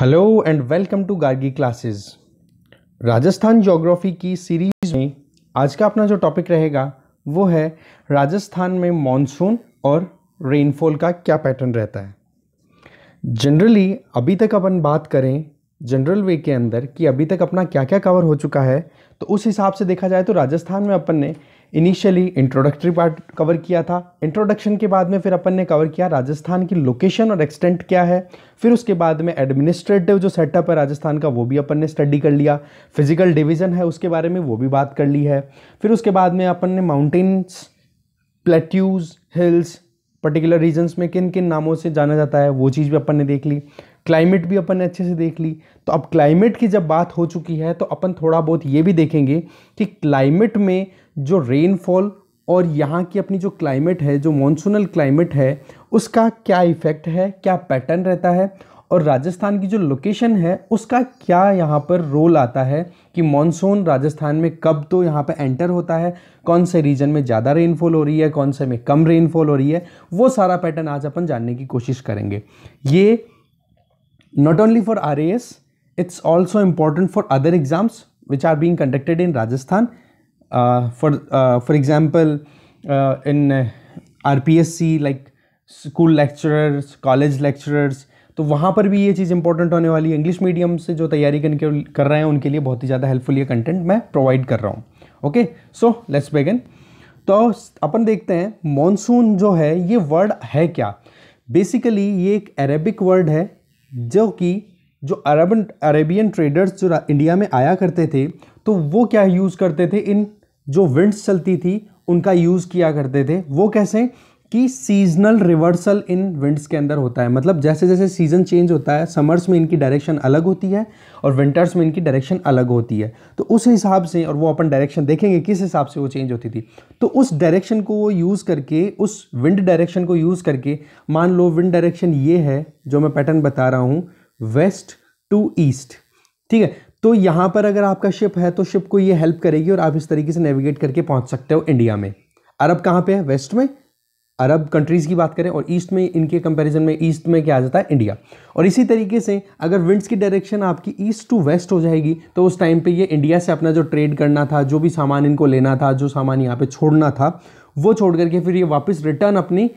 Hello and welcome to Gargi classes Rajasthan geography की series में आज का अपना जो टॉपिक रहेगा वो है राजस्थान में मॉनसून और रेनफॉल का क्या पैटर्न रहता है जनरली अभी तक अपन बात करें जनरल वे के अंदर कि अभी तक अपना क्या क्या कवर हो चुका है तो उस हिसाब से देखा जाए तो राजस्थान में अपन ने इनिशियली इंट्रोडक्टरी पार्ट कवर किया था इंट्रोडक्शन के बाद में फिर अपन ने कवर किया राजस्थान की लोकेशन और एक्सटेंट क्या है फिर उसके बाद में एडमिनिस्ट्रेटिव जो सेटअप है राजस्थान का वो भी अपन ने स्टडी कर लिया फिजिकल डिवीज़न है उसके बारे में वो भी बात कर ली है फिर उसके बाद में अपन ने mountains plateaus hills particular regions में किन किन नामों से जाना जाता है वो चीज़ भी अपन ने देख ली क्लाइमेट भी अपन ने अच्छे से देख ली तो अब क्लाइमेट की जब बात हो चुकी है तो अपन थोड़ा बहुत ये भी देखेंगे कि क्लाइमेट में जो रेनफॉल और यहाँ की अपनी जो क्लाइमेट है जो मॉनसूनल क्लाइमेट है उसका क्या इफ़ेक्ट है क्या पैटर्न रहता है और राजस्थान की जो लोकेशन है उसका क्या यहाँ पर रोल आता है कि मॉनसून राजस्थान में कब तो यहाँ पर एंटर होता है कौन से रीजन में ज़्यादा रेनफॉल हो रही है कौन से में कम रेनफॉल हो रही है वो सारा पैटर्न आज अपन जानने की कोशिश करेंगे ये Not only for RAS, it's also important for other exams which are being conducted in Rajasthan. Uh, for, uh, for example, uh, in uh, RPSC like school lecturers college lecturers तो वहाँ पर भी ये चीज़ इंपॉर्टेंट होने वाली है English medium से जो तैयारी करके कर रहे हैं उनके लिए बहुत ही ज़्यादा हेल्पफुल ये कंटेंट मैं प्रोवाइड कर रहा हूँ ओके सो लेट्स बेगन तो अपन देखते हैं मॉनसून जो है ये वर्ड है क्या बेसिकली ये एक अरेबिक वर्ड है जो कि जो अरबन अरेबियन ट्रेडर्स जो इंडिया में आया करते थे तो वो क्या यूज़ करते थे इन जो विंड्स चलती थी उनका यूज़ किया करते थे वो कैसे कि सीजनल रिवर्सल इन विंड्स के अंदर होता है मतलब जैसे जैसे सीज़न चेंज होता है समर्स में इनकी डायरेक्शन अलग होती है और विंटर्स में इनकी डायरेक्शन अलग होती है तो उस हिसाब से और वो अपन डायरेक्शन देखेंगे किस हिसाब से वो चेंज होती थी तो उस डायरेक्शन को वो यूज़ करके उस विंड डायरेक्शन को यूज़ करके मान लो विंड डायरेक्शन ये है जो मैं पैटर्न बता रहा हूँ वेस्ट टू ईस्ट ठीक है तो यहाँ पर अगर आपका शिप है तो शिप को ये हेल्प करेगी और आप इस तरीके से नेविगेट करके पहुँच सकते हो इंडिया में अरब कहाँ पर है वेस्ट में अरब कंट्रीज़ की बात करें और ईस्ट में इनके कंपैरिजन में ईस्ट में क्या आ जाता है इंडिया और इसी तरीके से अगर विंड्स की डायरेक्शन आपकी ईस्ट टू वेस्ट हो जाएगी तो उस टाइम पे ये इंडिया से अपना जो ट्रेड करना था जो भी सामान इनको लेना था जो सामान यहाँ पे छोड़ना था वो छोड़ करके फिर ये वापस रिटर्न अपनी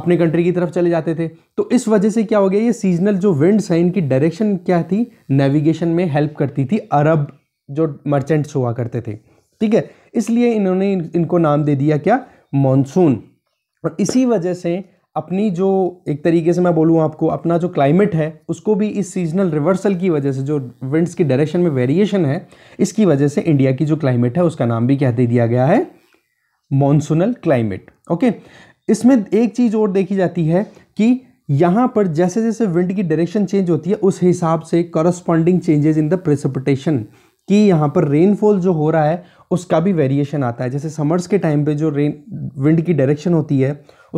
अपने कंट्री की तरफ चले जाते थे तो इस वजह से क्या हो गया ये सीजनल जो विंड्स हैं इनकी डायरेक्शन क्या थी नेविगेशन में हेल्प करती थी अरब जो मर्चेंट्स हुआ करते थे ठीक है इसलिए इन्होंने इनको नाम दे दिया क्या मानसून और इसी वजह से अपनी जो एक तरीके से मैं बोलूँ आपको अपना जो क्लाइमेट है उसको भी इस सीजनल रिवर्सल की वजह से जो विंड्स की डायरेक्शन में वेरिएशन है इसकी वजह से इंडिया की जो क्लाइमेट है उसका नाम भी क्या दे दिया गया है मॉनसूनल क्लाइमेट ओके इसमें एक चीज़ और देखी जाती है कि यहाँ पर जैसे जैसे विंड की डायरेक्शन चेंज होती है उस हिसाब से corresponding changes in the precipitation कि यहाँ पर रेनफॉल जो हो रहा है उसका भी वेरिएशन आता है जैसे समर्स के टाइम पे जो रेन विंड की डायरेक्शन होती है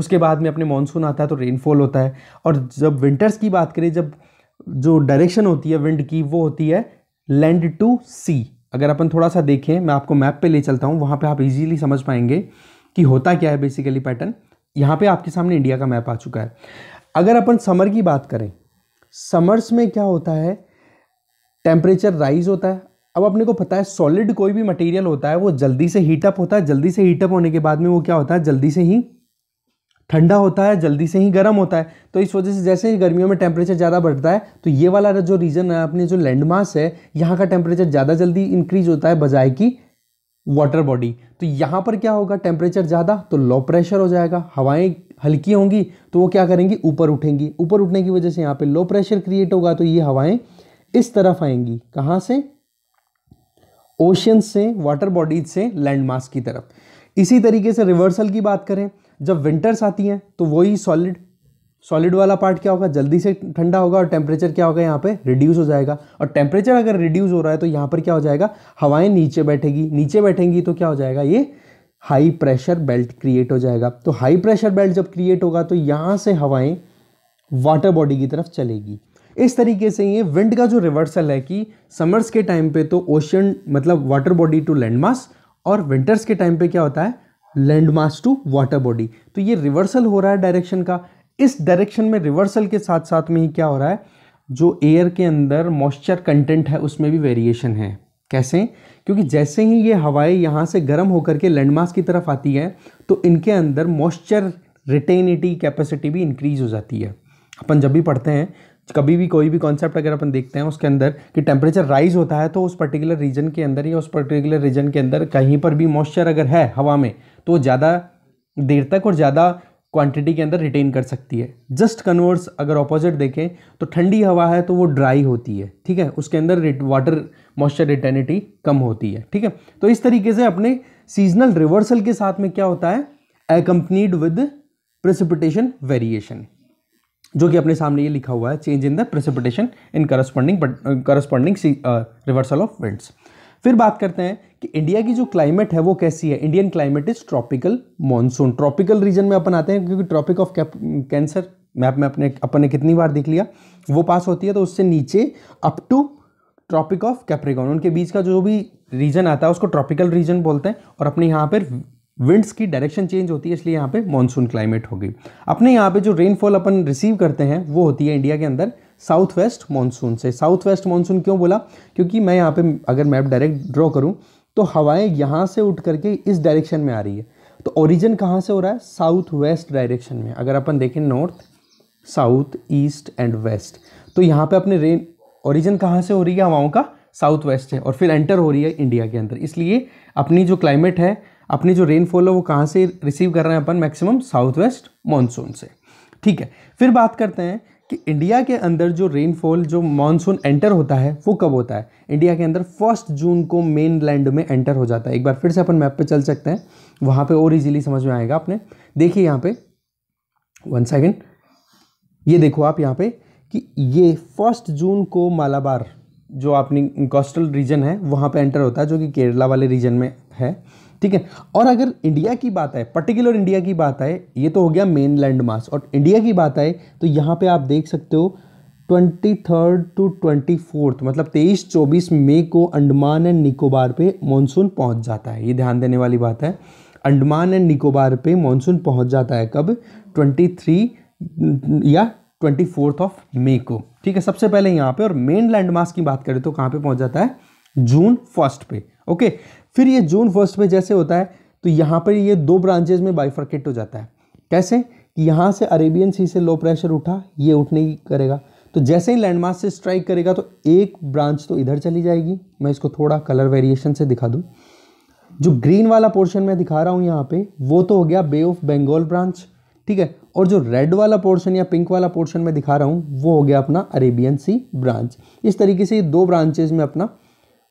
उसके बाद में अपने मानसून आता है तो रेनफॉल होता है और जब विंटर्स की बात करें जब जो डायरेक्शन होती है विंड की वो होती है लैंड टू सी अगर अपन थोड़ा सा देखें मैं आपको मैप पे ले चलता हूँ वहाँ पे आप इजीली समझ पाएंगे कि होता क्या है बेसिकली पैटर्न यहाँ पे आपके सामने इंडिया का मैप आ चुका है अगर अपन समर की बात करें समर्स में क्या होता है टेम्परेचर राइज होता है अब अपने को पता है सॉलिड कोई भी मटेरियल होता है वो जल्दी से हीटअप होता है जल्दी से हीटअप होने के बाद में वो क्या होता है जल्दी से ही ठंडा होता है जल्दी से ही गर्म होता है तो इस वजह से जैसे ही गर्मियों में टेम्परेचर ज़्यादा बढ़ता है तो ये वाला जो रीजन है अपने जो लैंडमास है यहाँ का टेम्परेचर ज़्यादा जल्दी इंक्रीज होता है बजाय कि वाटर बॉडी तो यहाँ पर क्या होगा टेम्परेचर ज़्यादा तो लो प्रेशर हो जाएगा हवाएं हल्की होंगी तो वो क्या करेंगी ऊपर उठेंगी ऊपर उठने की वजह से यहाँ पे लो प्रेशर क्रिएट होगा तो ये हवाएं इस तरफ आएंगी कहाँ से ओशन से वाटर बॉडीज से लैंड मास की तरफ इसी तरीके से रिवर्सल की बात करें जब विंटर्स आती हैं तो वही सॉलिड सॉलिड वाला पार्ट क्या होगा जल्दी से ठंडा होगा और टेम्परेचर क्या होगा यहाँ पे रिड्यूस हो जाएगा और टेम्परेचर अगर रिड्यूस हो रहा है तो यहाँ पर क्या हो जाएगा हवाएं नीचे बैठेगी नीचे बैठेंगी तो क्या हो जाएगा ये हाई प्रेशर बेल्ट क्रिएट हो जाएगा तो हाई प्रेशर बेल्ट जब क्रिएट होगा तो यहाँ से हवाएं वाटर बॉडी की तरफ चलेगी इस तरीके से ये विंड का जो रिवर्सल है कि समर्स के टाइम पे तो ओशन मतलब water body to land mass और विंटर्स के टाइम पे क्या होता है land mass to water body तो ये रिवर्सल हो रहा है डायरेक्शन का इस डायरेक्शन में रिवर्सल के साथ साथ में ही क्या हो रहा है जो एयर के अंदर मॉइस्चर कंटेंट है उसमें भी वेरिएशन है कैसे क्योंकि जैसे ही ये हवाएं यहाँ से गर्म होकर के लैंडमास की तरफ आती है तो इनके अंदर मॉइस्चर रिटेनिटी कैपेसिटी भी इंक्रीज हो जाती है अपन जब भी पढ़ते हैं कभी भी कोई भी कॉन्सेप्ट अगर अपन देखते हैं उसके अंदर कि टेम्परेचर राइज होता है तो उस पर्टिकुलर रीजन के अंदर या उस पर्टिकुलर रीजन के अंदर कहीं पर भी मॉइस्चर अगर है हवा में तो ज़्यादा देर तक और ज़्यादा क्वांटिटी के अंदर रिटेन कर सकती है जस्ट कन्वर्स अगर ऑपोजिट देखें तो ठंडी हवा है तो वो ड्राई होती है ठीक है उसके अंदर वाटर मॉइस्चर रिटेनिटी कम होती है ठीक है तो इस तरीके से अपने सीजनल रिवर्सल के साथ में क्या होता है एकम्पनीड विद प्रिसिपिटेशन वेरिएशन जो कि अपने सामने ये लिखा हुआ है change in the precipitation in corresponding corresponding reversal of winds फिर बात करते हैं कि इंडिया की जो क्लाइमेट है वो कैसी है Indian climate is tropical monsoon tropical region में अपन आते हैं क्योंकि ट्रॉपिक ऑफ कैंसर मैप में अपने अपन ने कितनी बार देख लिया वो पास होती है तो उससे नीचे up to tropic of Capricorn उनके बीच का जो भी रीजन आता है उसको ट्रॉपिकल रीजन बोलते हैं और अपने यहाँ पर विंड्स की डायरेक्शन चेंज होती है इसलिए यहाँ पे मॉनसून क्लाइमेट होगी अपने यहाँ पे जो रेनफॉल अपन रिसीव करते हैं वो होती है इंडिया के अंदर साउथ वेस्ट मानसून से साउथ वेस्ट मानसून क्यों बोला क्योंकि मैं यहाँ पे अगर मैप डायरेक्ट ड्रॉ करूँ तो हवाएं यहाँ से उठ करके इस डायरेक्शन में आ रही है तो ऑरिजन कहाँ से हो रहा है साउथ वेस्ट डायरेक्शन में अगर अपन देखें north south east and west तो यहाँ पर अपने रेन ऑरिजन कहाँ से हो रही है हवाओं का साउथ वेस्ट है और फिर एंटर हो रही है इंडिया के अंदर इसलिए अपनी जो क्लाइमेट है अपनी जो रेनफॉल है वो कहाँ से रिसीव कर रहे हैं अपन मैक्सिमम साउथ वेस्ट मानसून से ठीक है फिर बात करते हैं कि इंडिया के अंदर जो रेनफॉल जो मानसून एंटर होता है वो कब होता है इंडिया के अंदर फर्स्ट जून को मेन लैंड में एंटर हो जाता है एक बार फिर से अपन मैप पे चल सकते हैं वहाँ पे और इजीली समझ में आएगा आपने देखिए यहाँ पे वन सेकेंड ये देखो आप यहाँ पे कि ये फर्स्ट जून को मालाबार जो अपनी कोस्टल रीजन है वहाँ पे एंटर होता है जो कि केरला वाले रीजन में है ठीक है और अगर इंडिया की बात आए पर्टिकुलर इंडिया की बात आए ये तो हो गया मेन लैंड मास और इंडिया की बात आए तो यहाँ पे आप देख सकते हो twenty third to twenty fourth मतलब तेईस चौबीस मई को अंडमान एंड निकोबार पे मानसून पहुँच जाता है ये ध्यान देने वाली बात है अंडमान एंड निकोबार पर मानसून पहुँच जाता है कब ट्वेंटी थ्री या ट्वेंटी फोर्थ ऑफ मई को ठीक है सबसे पहले यहाँ पे और मेन लैंडमार्क की बात करें तो कहाँ पे पहुँच जाता है जून फर्स्ट पे ओके फिर ये जून फर्स्ट पे जैसे होता है तो यहाँ पर ये दो ब्रांचेज में बाइफर्केट हो जाता है कैसे कि यहाँ से अरेबियन सी से लो प्रेशर उठा ये उठने ही करेगा तो जैसे ही लैंडमार्क से स्ट्राइक करेगा तो एक ब्रांच तो इधर चली जाएगी मैं इसको थोड़ा कलर वेरिएशन से दिखा दूँ जो ग्रीन वाला पोर्शन मैं दिखा रहा हूँ यहाँ पे वो तो हो गया बे ऑफ बंगाल ब्रांच ठीक है और जो रेड वाला पोर्शन या पिंक वाला पोर्शन मैं दिखा रहा हूँ वो हो गया अपना अरेबियन सी ब्रांच इस तरीके से ये दो ब्रांचेज में अपना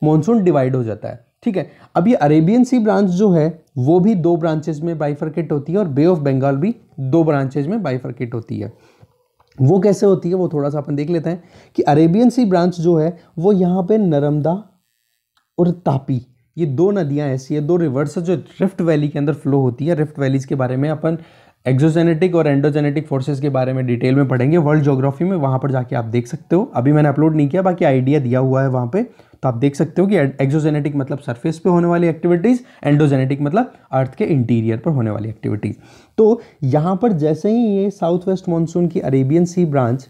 मानसून डिवाइड हो जाता है ठीक है अब ये अरेबियन सी ब्रांच जो है वो भी दो ब्रांचेज में बाइफर्केट होती है और बे ऑफ बंगाल भी दो ब्रांचेज में बाइफर्केट होती है वो कैसे होती है वो थोड़ा सा अपन देख लेते हैं कि अरेबियन सी ब्रांच जो है वो यहाँ पे नर्मदा और तापी ये दो नदियाँ ऐसी है दो रिवर्स जो रिफ्ट वैली के अंदर फ्लो होती है रिफ्ट वैलीज़ के बारे में अपन एक्जोजेनेटिक और एंडोजेनेटिक फोर्सेस के बारे में डिटेल में पढ़ेंगे वर्ल्ड जोग्राफी में वहाँ पर जाके आप देख सकते हो अभी मैंने अपलोड नहीं किया बाकी आइडिया दिया हुआ है वहाँ पे तो आप देख सकते हो कि एक्जोजेनेटिक मतलब सरफेस पे होने वाली एक्टिविटीज़ एंडोजेनेटिक मतलब अर्थ के इंटीरियर पर होने वाली एक्टिविटीज़ तो यहाँ पर जैसे ही ये साउथ वेस्ट मानसून की अरेबियन सी ब्रांच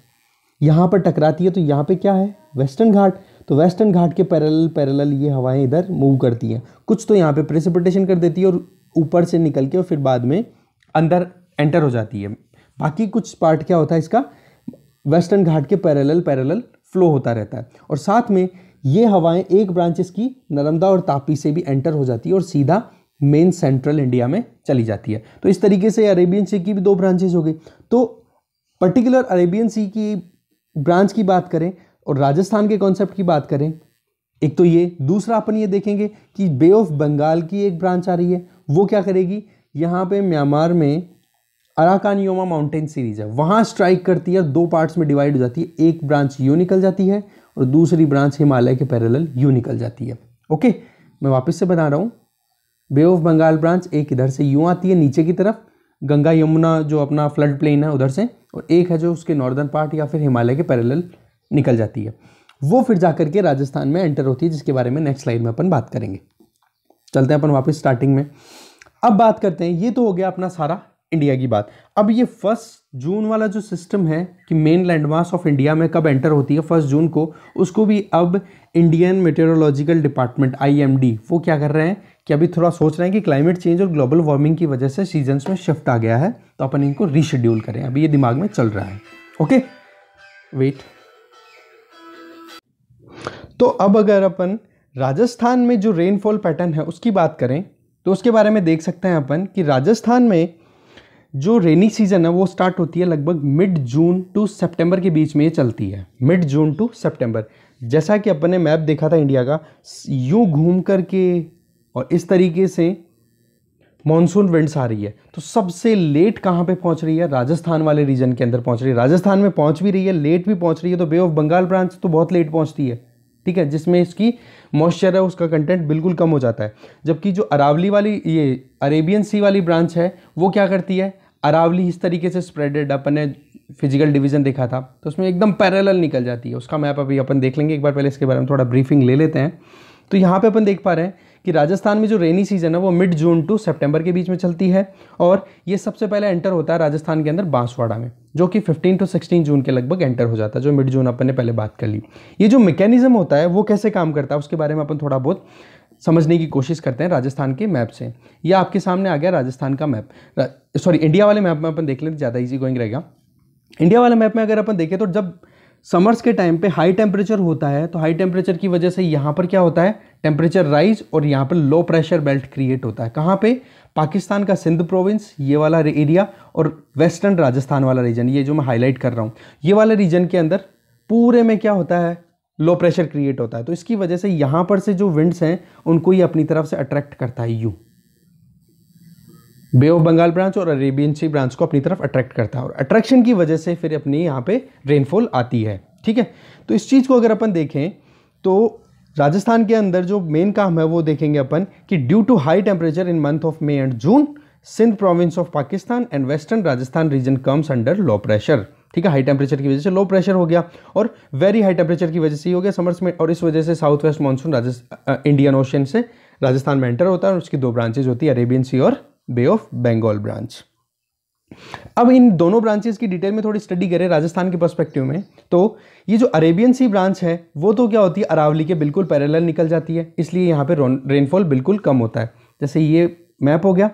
यहाँ पर टकराती है तो यहाँ पर क्या है वेस्टर्न घाट तो वेस्टर्न घाट के पैरल पैरल ये हवाएं इधर मूव करती हैं कुछ तो यहाँ पर प्रेसिपिटेशन कर देती है और ऊपर से निकल के और फिर बाद में अंदर एंटर हो जाती है बाकी कुछ पार्ट क्या होता है इसका वेस्टर्न घाट के पैरेलल पैरेलल फ्लो होता रहता है और साथ में ये हवाएं एक ब्रांचेस की नर्मदा और तापी से भी एंटर हो जाती है और सीधा मेन सेंट्रल इंडिया में चली जाती है तो इस तरीके से अरेबियन सी की भी दो ब्रांचेज हो गई तो पर्टिकुलर अरेबियन सी की ब्रांच की बात करें और राजस्थान के कॉन्सेप्ट की बात करें एक तो ये दूसरा अपन ये देखेंगे कि बे ऑफ बंगाल की एक ब्रांच आ रही है वो क्या करेगी यहाँ पे म्यांमार में अराकान योमा माउंटेन सीरीज है वहाँ स्ट्राइक करती है और दो पार्ट्स में डिवाइड हो जाती है एक ब्रांच यू निकल जाती है और दूसरी ब्रांच हिमालय के पैरेलल यू निकल जाती है ओके मैं वापस से बता रहा हूँ बे ऑफ बंगाल ब्रांच एक इधर से यूँ आती है नीचे की तरफ गंगा यमुना जो अपना फ्लड प्लेन है उधर से और एक है जो उसके नॉर्दर्न पार्ट या फिर हिमालय के पैरेलल निकल जाती है वो फिर जा करके राजस्थान में एंटर होती है जिसके बारे में नेक्स्ट स्लाइड में अपन बात करेंगे चलते हैं अपन वापस स्टार्टिंग में अब बात करते हैं ये तो हो गया अपना सारा इंडिया की बात अब ये फर्स्ट जून वाला जो सिस्टम है कि मेन लैंडमार्क ऑफ इंडिया में कब एंटर होती है फर्स्ट जून को उसको भी अब इंडियन मेटेरोलॉजिकल डिपार्टमेंट आई वो क्या कर रहे हैं कि अभी थोड़ा सोच रहे हैं कि क्लाइमेट चेंज और ग्लोबल वार्मिंग की वजह से सीजन्स में शिफ्ट आ गया है तो अपन इनको रीशेड्यूल करें अभी ये दिमाग में चल रहा है ओके वेट तो अब अगर अपन राजस्थान में जो रेनफॉल पैटर्न है उसकी बात करें तो उसके बारे में देख सकते हैं अपन कि राजस्थान में जो रेनी सीज़न है वो स्टार्ट होती है लगभग मिड जून टू सितंबर के बीच में ये चलती है मिड जून टू सितंबर जैसा कि अपन ने मैप देखा था इंडिया का यूँ घूम कर के और इस तरीके से मानसून विंड्स आ रही है तो सबसे लेट कहाँ पे पहुँच रही है राजस्थान वाले रीजन के अंदर पहुँच रही है राजस्थान में पहुँच भी रही है लेट भी पहुँच रही है तो बे ऑफ बंगाल ब्रांच तो बहुत लेट पहुँचती है ठीक है जिसमें इसकी मॉइस्चर है उसका कंटेंट बिल्कुल कम हो जाता है जबकि जो अरावली वाली ये अरेबियन सी वाली ब्रांच है वो क्या करती है अरावली इस तरीके से स्प्रेडेड अपन ने फिजिकल डिवीजन देखा था तो उसमें एकदम पैरेलल निकल जाती है उसका मैप अभी अपन देख लेंगे एक बार पहले इसके बारे में थोड़ा ब्रीफिंग ले लेते हैं तो यहाँ पे अपन देख पा रहे हैं कि राजस्थान में जो रेनी सीजन है वो मिड जून टू सेप्टेम्बर के बीच में चलती है और ये सबसे पहले एंटर होता है राजस्थान के अंदर बांसवाड़ा में जो कि फिफ्टीन टू सिक्सटीन जून के लगभग एंटर हो जाता है जो मिड जून अपन ने पहले बात कर ली ये जो मैकेनिज्म होता है वो कैसे काम करता है उसके बारे में अपन थोड़ा बहुत समझने की कोशिश करते हैं राजस्थान के मैप से या आपके सामने आ गया राजस्थान का मैप सॉरी इंडिया वाले मैप में अपन देख लें ज़्यादा ईजी गोइंग रहेगा इंडिया वाले मैप में अगर अपन देखें तो जब समर्स के टाइम पे हाई टेम्परेचर होता है तो हाई टेम्परेचर की वजह से यहाँ पर क्या होता है टेम्परेचर राइज और यहाँ पर लो प्रेशर बेल्ट क्रिएट होता है कहाँ पे पाकिस्तान का सिंध प्रोविंस ये वाला एरिया और वेस्टर्न राजस्थान वाला रीजन ये जो मैं हाईलाइट कर रहा हूँ ये वाले रीजन के अंदर पूरे में क्या होता है लो प्रेशर क्रिएट होता है तो इसकी वजह से यहाँ पर से जो विंड्स हैं उनको ये अपनी तरफ से अट्रैक्ट करता है you bay of Bengal branch और अरेबियन सी ब्रांच को अपनी तरफ अट्रैक्ट करता है और अट्रैक्शन की वजह से फिर अपनी यहाँ पे रेनफॉल आती है ठीक है तो इस चीज़ को अगर अपन देखें तो राजस्थान के अंदर जो मेन काम है वो देखेंगे अपन कि due to high temperature in month of May and June Sindh province of Pakistan and western Rajasthan region comes under low pressure ठीक है हाई टेम्परेचर की वजह से लो प्रेशर हो गया और वेरी हाई टेम्परेचर की वजह से ही हो गया समर्स में और इस वजह से south west monsoon Indian ocean से राजस्थान में एंटर होता है और उसकी दो ब्रांचेज होती है अरेबियन सी और बे ऑफ बंगाल ब्रांच अब इन दोनों ब्रांचेज की डिटेल में थोड़ी स्टडी करें राजस्थान के पर्सपेक्टिव में तो ये जो अरेबियन सी ब्रांच है वो तो क्या होती है अरावली के बिल्कुल पैरेलल निकल जाती है इसलिए यहाँ पे रेनफॉल बिल्कुल कम होता है जैसे ये मैप हो गया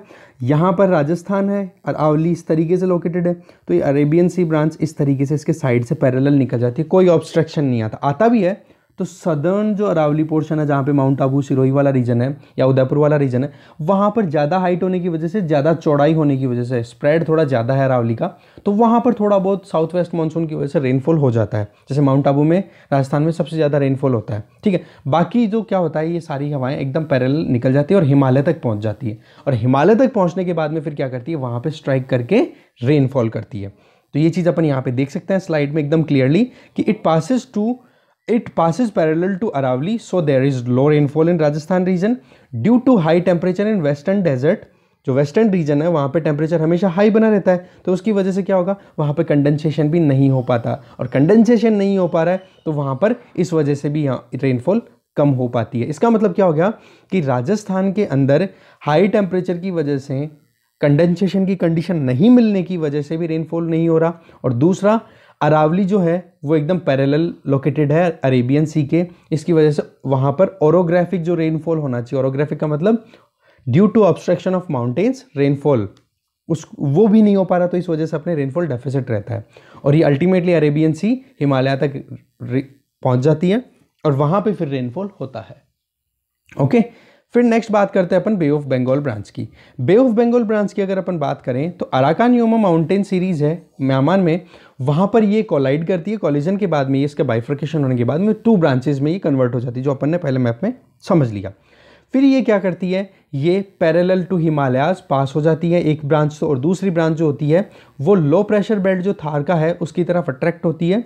यहाँ पर राजस्थान है अरावली इस तरीके से लोकेटेड है तो ये अरेबियन सी ब्रांच इस तरीके से इसके साइड से पैरेलल निकल जाती है कोई ऑब्स्ट्रक्शन नहीं आता आता भी है तो सदर्न जो अरावली पोर्शन है जहाँ पे माउंट आबू सिरोही वाला रीजन है या उदयपुर वाला रीजन है वहाँ पर ज़्यादा हाइट होने की वजह से ज़्यादा चौड़ाई होने की वजह से स्प्रेड थोड़ा ज़्यादा है अरावली का तो वहाँ पर थोड़ा बहुत साउथ वेस्ट मानसून की वजह से रेनफॉल हो जाता है जैसे माउंट आबू में राजस्थान में सबसे ज़्यादा रेनफॉल होता है ठीक है बाकी जो क्या होता है ये सारी हवाएँ एकदम पैरल निकल जाती है और हिमालय तक पहुँच जाती है और हिमालय तक पहुँचने के बाद में फिर क्या करती है वहाँ पर स्ट्राइक करके रेनफॉल करती है तो ये चीज़ अपन यहाँ पे देख सकते हैं स्लाइड में एकदम क्लियरली कि it passes to it passes parallel to Aravali so there is low rainfall in Rajasthan region due to high temperature in western desert जो वेस्टर्न रीजन है वहाँ पे टेम्परेचर हमेशा हाई बना रहता है तो उसकी वजह से क्या होगा वहाँ पे कंडेंसेशन भी नहीं हो पाता और कंडेंसेशन नहीं हो पा रहा है तो वहाँ पर इस वजह से भी यहाँ रेनफॉल कम हो पाती है इसका मतलब क्या हो गया कि राजस्थान के अंदर हाई टेम्परेचर की वजह से कंडेंसेशन की कंडीशन नहीं मिलने की वजह से भी रेनफॉल नहीं हो रहा और दूसरा अरावली जो है वो एकदम पैरेलल लोकेटेड है अरेबियन सी के इसकी वजह से वहाँ पर ओरोग्राफिक जो रेनफॉल होना चाहिए ओरोग्राफिक का मतलब due to obstruction of mountains rainfall उस वो भी नहीं हो पा रहा तो इस वजह से अपने रेनफॉल डेफिसिट रहता है और ये अल्टीमेटली अरेबियन सी हिमालय तक पहुँच जाती है और वहाँ पर फिर रेनफॉल होता है ओके okay? फिर नेक्स्ट बात करते हैं अपन बे ऑफ बंगाल ब्रांच की बे ऑफ बंगाल ब्रांच की अगर अपन बात करें तो अराकान योमा माउंटेन सीरीज़ है म्यांमार में वहाँ पर ये कोलाइड करती है कॉलिजन के बाद में ये इसके बाइफ्रकेशन होने के बाद में टू ब्रांचेज में ये कन्वर्ट हो जाती है जो अपन ने पहले मैप में समझ लिया फिर ये क्या करती है ये पैरेलल टू हिमालयाज पास हो जाती है एक ब्रांच तो और दूसरी ब्रांच जो होती है वो लो प्रेशर बेल्ट जो थार का है उसकी तरफ अट्रैक्ट होती है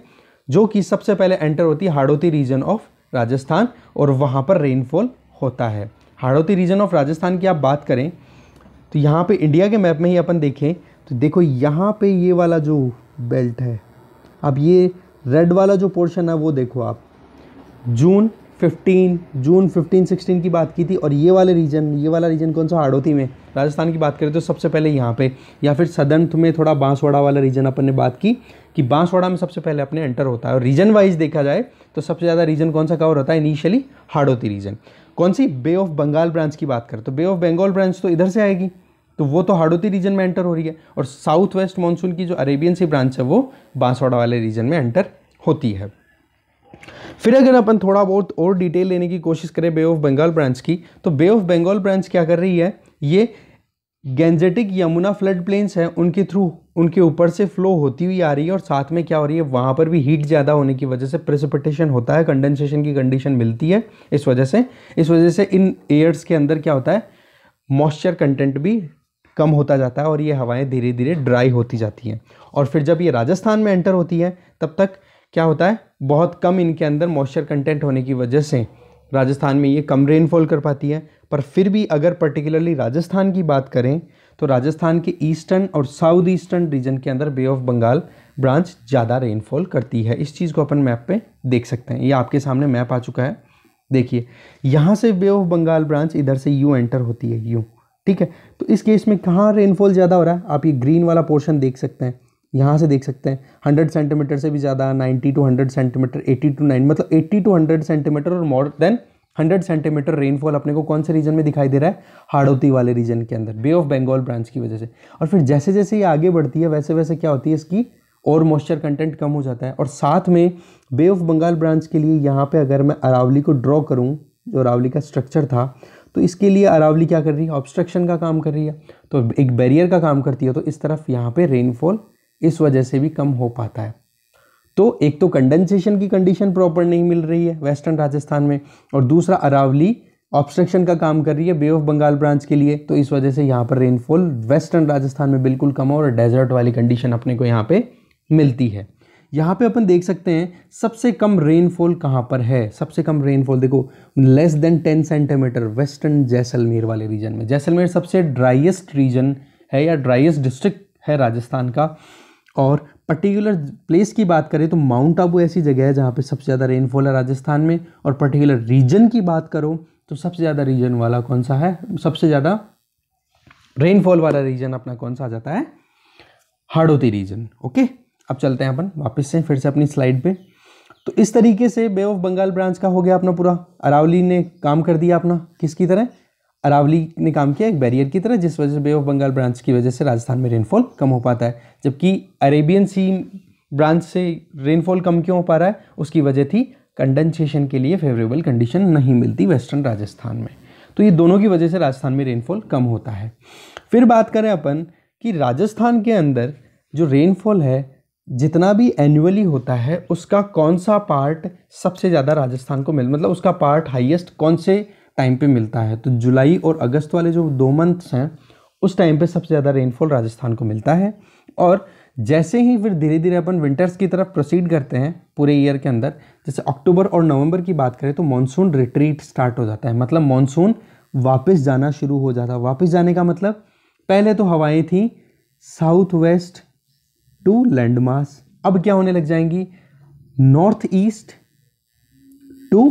जो कि सबसे पहले एंटर होती है हाड़ोती रीजन ऑफ राजस्थान और वहाँ पर रेनफॉल होता है हाड़ौती रीजन ऑफ राजस्थान की आप बात करें तो यहाँ पे इंडिया के मैप में ही अपन देखें तो देखो यहाँ पे ये वाला जो बेल्ट है अब ये रेड वाला जो पोर्शन है वो देखो आप जून 15 जून 15 16 की बात की थी और ये वाले रीजन ये वाला रीजन कौन सा हाड़ोती में राजस्थान की बात करें तो सबसे पहले यहाँ पे या फिर सदंथ में थोड़ा बांसवाड़ा वाला रीजन अपन ने बात की कि बांसवाड़ा में सबसे पहले अपने एंटर होता है और रीजन वाइज देखा जाए तो सबसे ज़्यादा रीजन कौन सा कवर होता है इनिशियली हाड़ोती रीजन कौन सी बे ऑफ बंगाल ब्रांच की बात करें तो बे ऑफ बंगाल ब्रांच तो इधर से आएगी तो वो तो हाड़ोती रीजन में एंटर हो रही है और साउथ वेस्ट मानसून की जो अरेबियन सी ब्रांच है वो बांसवाड़ा वाले रीजन में एंटर होती है फिर अगर अपन थोड़ा बहुत और डिटेल लेने की कोशिश करें बे ऑफ बंगाल ब्रांच की तो बे ऑफ बंगाल ब्रांच क्या कर रही है ये गेंजेटिक यमुना फ्लड प्लेन्स हैं उनके थ्रू उनके ऊपर से फ्लो होती हुई आ रही है और साथ में क्या हो रही है वहाँ पर भी हीट ज़्यादा होने की वजह से प्रेसिपिटेशन होता है कंडेंसेशन की कंडीशन मिलती है इस वजह से इस वजह से इन एयर्स के अंदर क्या होता है मॉइस्चर कंटेंट भी कम होता जाता है और ये हवाएं धीरे धीरे ड्राई होती जाती हैं और फिर जब ये राजस्थान में एंटर होती है तब तक क्या होता है बहुत कम इनके अंदर मॉइस्चर कंटेंट होने की वजह से राजस्थान में ये कम रेनफॉल कर पाती है पर फिर भी अगर पर्टिकुलरली राजस्थान की बात करें तो राजस्थान के ईस्टर्न और साउथ ईस्टर्न रीजन के अंदर बे ऑफ बंगाल ब्रांच ज़्यादा रेनफॉल करती है इस चीज़ को अपन मैप पे देख सकते हैं ये आपके सामने मैप आ चुका है देखिए यहाँ से बे ऑफ बंगाल ब्रांच इधर से यू एंटर होती है यू ठीक है तो इस केस में कहाँ रेनफॉल ज़्यादा हो रहा है आप ये ग्रीन वाला पोर्शन देख सकते हैं यहाँ से देख सकते हैं हंड्रेड सेंटीमीटर से भी ज़्यादा ninety two hundred centimetre eighty two nine मतलब एट्टी टू हंड्रेड सेंटीमीटर और मोर देन 100 सेंटीमीटर रेनफॉल अपने को कौन से रीजन में दिखाई दे रहा है हाड़ोती वाले रीजन के अंदर बे ऑफ बंगाल ब्रांच की वजह से और फिर जैसे जैसे ये आगे बढ़ती है वैसे वैसे क्या होती है इसकी और मॉइस्चर कंटेंट कम हो जाता है और साथ में बे ऑफ बंगाल ब्रांच के लिए यहाँ पे अगर मैं अरावली को ड्रॉ करूँ जो अरावली का स्ट्रक्चर था तो इसके लिए अरावली क्या कर रही है ऑब्स्ट्रक्शन का काम कर रही है तो एक बैरियर का काम करती है तो इस तरफ यहाँ पर रेनफॉल इस वजह से भी कम हो पाता है तो एक तो कंडेंसेशन की कंडीशन प्रॉपर नहीं मिल रही है वेस्टर्न राजस्थान में और दूसरा अरावली ऑब्स्ट्रक्शन का काम कर रही है बे ऑफ बंगाल ब्रांच के लिए तो इस वजह से यहाँ पर रेनफॉल वेस्टर्न राजस्थान में बिल्कुल कम और डेजर्ट वाली कंडीशन अपने को यहाँ पर मिलती है यहाँ पे अपन देख सकते हैं सबसे कम रेनफॉल कहाँ पर है सबसे कम रेनफॉल देखो less than ten centimetre western Jaisalmer वाले रीजन में जैसलमेर सबसे ड्राइएस्ट रीजन है या ड्राइएस्ट डिस्ट्रिक्ट है राजस्थान का और पर्टिकुलर प्लेस की बात करें तो माउंट आबू ऐसी जगह है जहाँ पे सबसे ज़्यादा रेनफॉल है राजस्थान में और पर्टिकुलर रीजन की बात करो तो सबसे ज़्यादा रीजन वाला कौन सा है सबसे ज़्यादा रेनफॉल वाला रीजन अपना कौन सा आ जाता है हाड़ोती रीजन ओके अब चलते हैं अपन वापस से फिर से अपनी स्लाइड पर तो इस तरीके से बे ऑफ बंगाल ब्रांच का हो गया अपना पूरा अरावली ने काम कर दिया अपना किसकी तरह अरावली ने काम किया एक बैरियर की तरह जिस वजह से बे ऑफ बंगाल ब्रांच की वजह से राजस्थान में रेनफॉल कम हो पाता है जबकि अरेबियन सी ब्रांच से रेनफॉल कम क्यों हो पा रहा है उसकी वजह थी कंडेंसेशन के लिए फेवरेबल कंडीशन नहीं मिलती वेस्टर्न राजस्थान में तो ये दोनों की वजह से राजस्थान में रेनफॉल कम होता है फिर बात करें अपन कि राजस्थान के अंदर जो रेनफॉल है जितना भी एनुअली होता है उसका कौन सा पार्ट सबसे ज़्यादा राजस्थान को मिल मतलब उसका पार्ट हाईएस्ट कौन से टाइम पे मिलता है तो जुलाई और अगस्त वाले जो दो मंथ्स हैं उस टाइम पे सबसे ज़्यादा रेनफॉल राजस्थान को मिलता है और जैसे ही फिर धीरे धीरे अपन विंटर्स की तरफ प्रोसीड करते हैं पूरे ईयर के अंदर जैसे अक्टूबर और नवंबर की बात करें तो मानसून रिट्रीट स्टार्ट हो जाता है मतलब मानसून वापस जाना शुरू हो जाता है वापस जाने का मतलब पहले तो हवाएं थी साउथ वेस्ट टू लैंडमास अब क्या होने लग जाएंगी north east to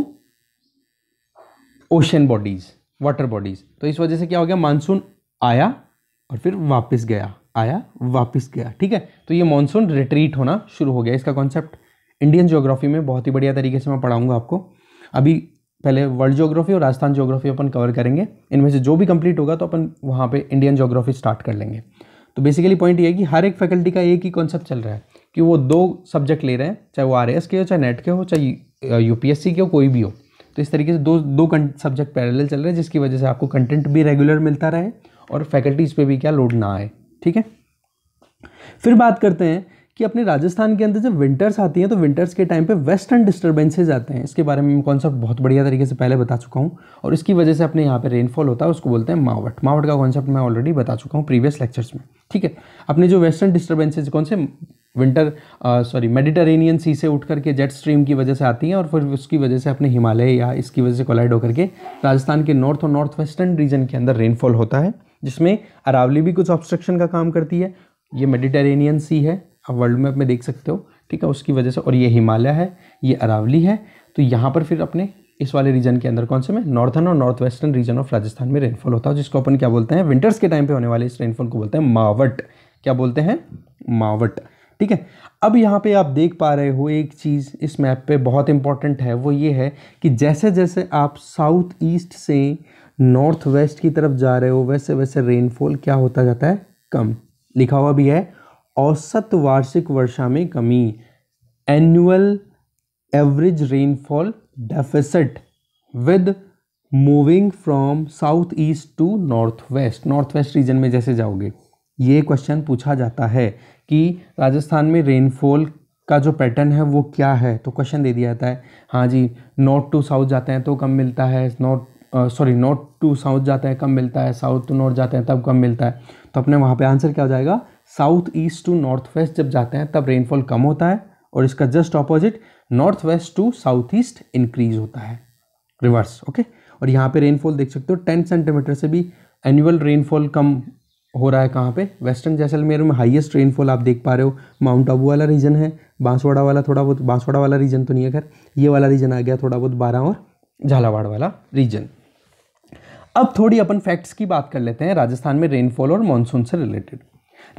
ocean bodies water bodies तो इस वजह से क्या हो गया मानसून आया और फिर वापस गया आया वापस गया ठीक है तो ये मानसून रिट्रीट होना शुरू हो गया इसका कॉन्सेप्ट इंडियन ज्योग्राफी में बहुत ही बढ़िया तरीके से मैं पढ़ाऊंगा आपको अभी पहले वर्ल्ड ज्योग्राफी और राजस्थान ज्योग्राफी अपन कवर करेंगे इनमें से जो भी कंप्लीट होगा तो अपन वहाँ पर इंडियन ज्योग्राफी स्टार्ट कर लेंगे तो बेसिकली पॉइंट ये है कि हर एक फैकल्टी का एक ही कॉन्सेप्ट चल रहा है कि वो दो सब्जेक्ट ले रहे हैं चाहे वो आर के हो चाहे नेट के हो चाहे यू के uh, हो कोई भी हो तो इस तरीके से दो दो सब्जेक्ट पैरेलल चल रहे हैं जिसकी वजह से आपको कंटेंट भी रेगुलर मिलता रहे और फैकल्टीज़ पे भी क्या लोड ना आए ठीक है फिर बात करते हैं कि अपने राजस्थान के अंदर जब विंटर्स आती हैं तो विंटर्स के टाइम पे वेस्टर्न डिस्टर्बेंसेज आते हैं इसके बारे में कॉन्सेप्ट बहुत बढ़िया तरीके से पहले बता चुका हूँ और इसकी वजह से अपने यहाँ पे रेनफॉल होता है उसको बोलते हैं मावट मावट का कॉन्सेप्ट मैं ऑलरेडी बता चुका हूँ प्रीवियस लेक्चर्स में ठीक है अपने जो वेस्टर्न डिस्टर्बेंसेज कौन से विंटर सॉरी मेडिटेरेनियन सी से उठ करके जेट स्ट्रीम की वजह से आती हैं और फिर उसकी वजह से अपने हिमालय या इसकी वजह से कोलाइड होकर के राजस्थान के नॉर्थ और नॉर्थ वेस्टर्न रीजन के अंदर रेनफॉल होता है जिसमें अरावली भी कुछ ऑब्स्ट्रक्शन का काम करती है ये मेडिटेरेनियन सी है आप वर्ल्ड मैप में देख सकते हो ठीक है उसकी वजह से और ये हिमालय है ये अरावली है तो यहाँ पर फिर अपने इस वाले रीजन के अंदर कौन से में नॉर्थन और north western region of Rajasthan में रेनफॉल होता है जिसको अपन क्या बोलते हैं विंटर्स के टाइम पे होने वाले इस रेनफॉल को बोलते हैं मावट क्या बोलते हैं मावट ठीक है अब यहाँ पे आप देख पा रहे हो एक चीज़ इस मैप पे बहुत इंपॉर्टेंट है वो ये है कि जैसे जैसे आप साउथ ईस्ट से नॉर्थ वेस्ट की तरफ जा रहे हो वैसे वैसे रेनफॉल क्या होता जाता है कम लिखा हुआ भी है औसत वार्षिक वर्षा में कमी annual average rainfall deficit with moving from south east to north west north west region में जैसे जाओगे ये क्वेश्चन पूछा जाता है कि राजस्थान में रेनफॉल का जो पैटर्न है वो क्या है तो क्वेश्चन दे दिया जाता है हाँ जी नॉर्थ टू साउथ जाते हैं तो कम मिलता है north sorry north to south जाते हैं कम मिलता है साउथ टू नॉर्थ जाते हैं तब कम मिलता है तो अपने वहाँ पे आंसर क्या हो जाएगा south east to north west जब जाते हैं तब रेनफॉल कम होता है और इसका just opposite north west to south east increase होता है रिवर्स ओके और यहाँ पे रेनफॉल देख सकते हो टेन सेंटीमीटर से भी एनुअल रेनफॉल कम हो रहा है कहाँ पे वेस्टर्न जैसलमेर में हाईएस्ट रेनफॉल आप देख पा रहे हो माउंट आबू वाला रीजन है बांसवाड़ा वाला थोड़ा बहुत बांसवाड़ा वाला रीजन तो नहीं है खैर ये वाला रीजन आ गया थोड़ा बहुत बारह और झालावाड़ वाला रीजन अब थोड़ी अपन फैक्ट्स की बात कर लेते हैं राजस्थान में रेनफॉल और मानसून से रिलेटेड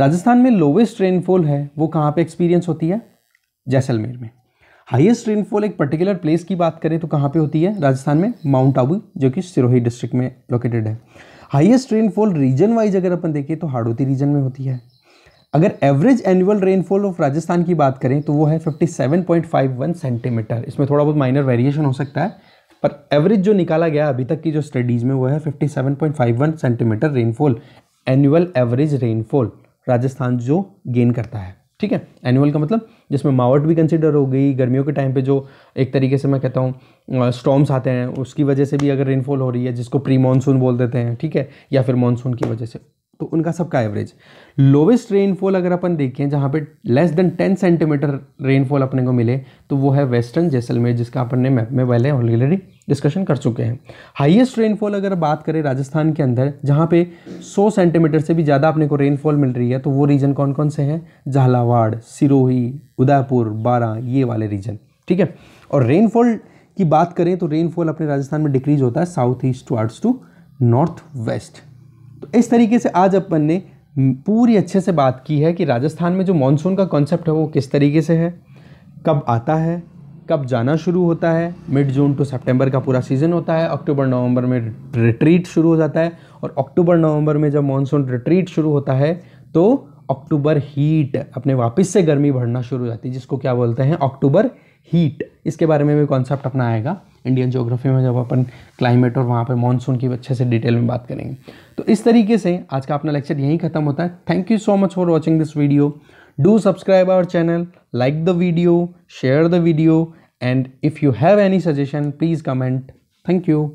राजस्थान में लोवेस्ट रेनफॉल है वो कहाँ पर एक्सपीरियंस होती है जैसलमेर में हाईएस्ट रेनफॉल एक पर्टिकुलर प्लेस की बात करें तो कहाँ पे होती है राजस्थान में माउंट आबू जो कि सिरोही डिस्ट्रिक्ट में लोकेटेड है हाईएस्ट रेनफॉल रीजन वाइज अगर अपन देखें तो हाड़ोती रीजन में होती है अगर average annual rainfall of Rajasthan की बात करें तो वो है 57.51 सेंटीमीटर इसमें थोड़ा बहुत माइनर वेरिएशन हो सकता है पर एवरेज जो निकाला गया अभी तक की जो स्टडीज़ में वो है 57.51 centimetre rainfall annual average rainfall Rajasthan जो गेन करता है ठीक है एनुअल का मतलब जिसमें मावट भी कंसिडर हो गई गर्मियों के टाइम पे जो एक तरीके से मैं कहता हूँ स्टॉम्स आते हैं उसकी वजह से भी अगर रेनफॉल हो रही है जिसको प्री मानसून बोल देते हैं ठीक है या फिर मानसून की वजह से तो उनका सबका एवरेज लोवेस्ट रेनफॉल अगर अपन देखें जहाँ पे less than ten centimetre rainfall अपने को मिले तो वो है वेस्टर्न जैसलमेर जिसका अपन ने मैप में पहले ऑलरेडी डिस्कशन कर चुके हैं हाईएस्ट रेनफॉल अगर बात करें राजस्थान के अंदर जहाँ पे 100 सेंटीमीटर से भी ज़्यादा अपने को रेनफॉल मिल रही है तो वो रीजन कौन कौन से हैं झालावाड़ सिरोही उदयपुर बारा ये वाले रीजन ठीक है और रेनफॉल की बात करें तो रेनफॉल अपने राजस्थान में डिक्रीज होता है south east towards to north west तो इस तरीके से आज अपन ने पूरी अच्छे से बात की है कि राजस्थान में जो मानसून का कॉन्सेप्ट है वो किस तरीके से है कब आता है कब जाना शुरू होता है मिड जून टू सितंबर का पूरा सीज़न होता है अक्टूबर नवंबर में रिट्रीट शुरू हो जाता है और अक्टूबर नवंबर में जब मानसून रिट्रीट शुरू होता है तो अक्टूबर हीट अपने वापस से गर्मी बढ़ना शुरू हो जाती है जिसको क्या बोलते हैं अक्टूबर हीट इसके बारे में भी कॉन्सेप्ट अपना आएगा इंडियन जोग्राफी में जब अपन क्लाइमेट और वहाँ पर मानसून की अच्छे से डिटेल में बात करेंगे तो इस तरीके से आज का अपना लेक्चर यहीं ख़त्म होता है thank you so much for watching this video do subscribe our channel like the video share the video and if you have any suggestion please comment thank you